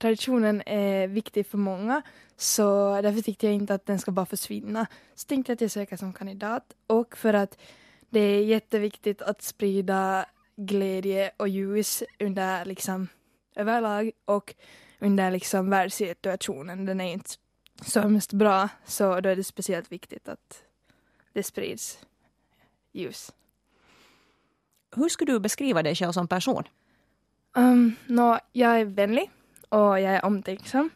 traditionen är viktig för många så därför tyckte jag inte att den ska bara försvinna. Så tänkte jag att jag söker som kandidat och för att det är jätteviktigt att sprida glädje och ljus under liksom överlag och under liksom världssituationen. Den är inte så hemskt bra så då är det speciellt viktigt att det sprids ljus. Hur skulle du beskriva dig själv som person? Um, no, jag är vänlig och jag är omtänksam.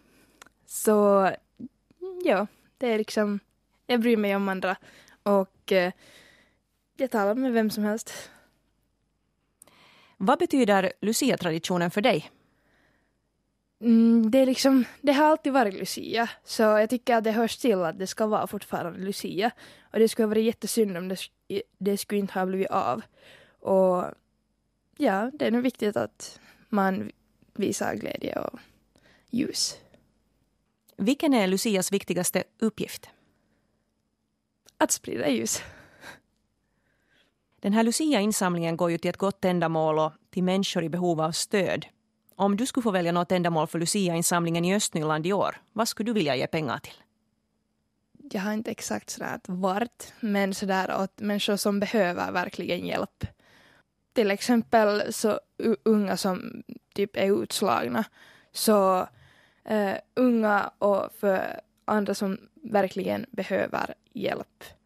Så ja, det är liksom, jag bryr mig om andra och eh, jag talar med vem som helst. Vad betyder Lucia-traditionen för dig? Mm, det, är liksom, det har alltid varit Lucia, så jag tycker att det hörs till att det ska vara fortfarande Lucia. Och det skulle ha varit jättesynd om det, det skulle inte ha blivit av. Och ja, det är nog viktigt att man Visa glädje och ljus. Vilken är Lucias viktigaste uppgift? Att sprida ljus. Den här Lucia-insamlingen går ju till ett gott ändamål och till människor i behov av stöd. Om du skulle få välja något ändamål för Lucia-insamlingen i Östnyland i år, vad skulle du vilja ge pengar till? Jag har inte exakt sådär vart, men sådär åt människor som behöver verkligen hjälp till exempel så unga som typ är utslagna, så uh, unga och för andra som verkligen behöver hjälp